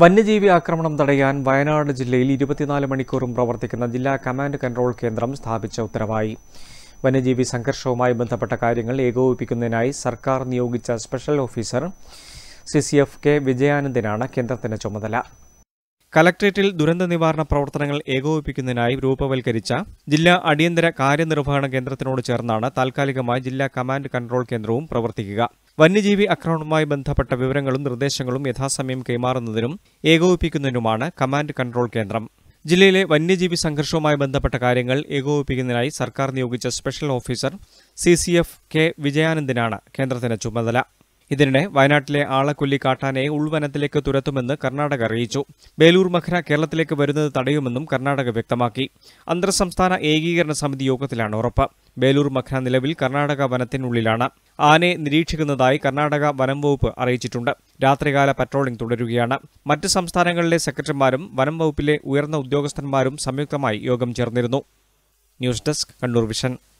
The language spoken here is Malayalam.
വന്യജീവി ആക്രമണം തടയാൻ വയനാട് ജില്ലയിൽ ഇരുപത്തിനാല് മണിക്കൂറും പ്രവർത്തിക്കുന്ന ജില്ലാ കമാൻഡ് കൺട്രോൾ കേന്ദ്രം സ്ഥാപിച്ച ഉത്തരവായി വന്യജീവി സംഘർഷവുമായി ബന്ധപ്പെട്ട കാര്യങ്ങൾ ഏകോപിപ്പിക്കുന്നതിനായി സർക്കാർ നിയോഗിച്ച special officer C C F K വിജയാനന്ദനാണ് കേന്ദ്രത്തിന്റെ ചുമതല കലക്ട്രേറ്റിൽ ദുരന്ത നിവാരണ പ്രവർത്തനങ്ങൾ ഏകോപിപ്പിക്കുന്നതിനായി രൂപവൽക്കരിച്ച ജില്ലാ അടിയന്തര കാര്യനിർവഹണ കേന്ദ്രത്തിനോട് ചേർന്നാണ് താൽക്കാലികമായി ജില്ലാ കമാൻഡ് കൺട്രോൾ കേന്ദ്രവും പ്രവർത്തിക്കുക വന്യജീവി ആക്രമണവുമായി ബന്ധപ്പെട്ട വിവരങ്ങളും നിർദ്ദേശങ്ങളും യഥാസമയം കൈമാറുന്നതിനും ഏകോപിപ്പിക്കുന്നതിനുമാണ് കമാൻഡ് കൺട്രോൾ കേന്ദ്രം ജില്ലയിലെ വന്യജീവി സംഘർഷവുമായി ബന്ധപ്പെട്ട കാര്യങ്ങൾ ഏകോപിപ്പിക്കുന്നതിനായി സർക്കാർ നിയോഗിച്ച special officer C C F K വിജയാനന്ദനാണ് കേന്ദ്രത്തിന് ചുമതല ഇതിനിടെ വയനാട്ടിലെ ആളക്കൊല്ലി കാട്ടാനയെ ഉൾവനത്തിലേക്ക് തുരത്തുമെന്ന് കർണാടക അറിയിച്ചു ബേലൂർ മഖര കേരളത്തിലേക്ക് വരുന്നത് തടയുമെന്നും കർണാടക വ്യക്തമാക്കി അന്തർ സംസ്ഥാന ഏകീകരണ സമിതി യോഗത്തിലാണ് ഉറപ്പ് ബേലൂർ മഖ്ന നിലവിൽ കർണാടക വനത്തിനുള്ളിലാണ് ആനയെ നിരീക്ഷിക്കുന്നതായി കർണാടക വനം വകുപ്പ് അറിയിച്ചിട്ടുണ്ട് രാത്രികാല പട്രോളിംഗ് തുടരുകയാണ് മറ്റ് സംസ്ഥാനങ്ങളിലെ സെക്രട്ടറിമാരും വനം വകുപ്പിലെ ഉയർന്ന ഉദ്യോഗസ്ഥന്മാരും സംയുക്തമായി യോഗം ചേർന്നിരുന്നു ന്യൂസ് ഡെസ്ക് കണ്ണൂർ വിഷൻ